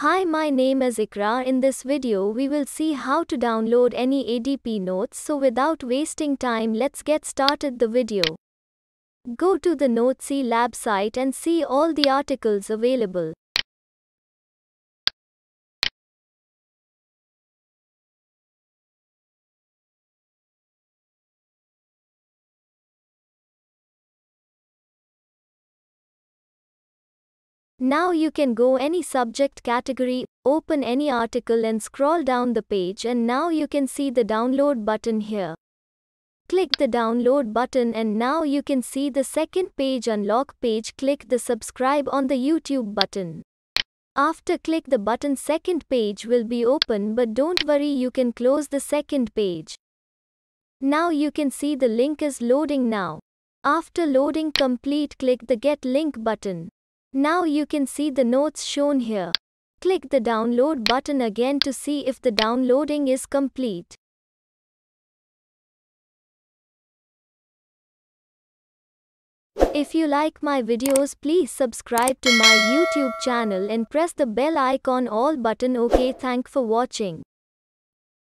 Hi my name is Ikra in this video we will see how to download any ADP notes so without wasting time let's get started the video. Go to the Notesy lab site and see all the articles available. Now you can go any subject category, open any article and scroll down the page and now you can see the download button here. Click the download button and now you can see the second page unlock page click the subscribe on the YouTube button. After click the button second page will be open but don't worry you can close the second page. Now you can see the link is loading now. After loading complete click the get link button. Now you can see the notes shown here. Click the download button again to see if the downloading is complete. If you like my videos please subscribe to my YouTube channel and press the bell icon all button ok thank for watching.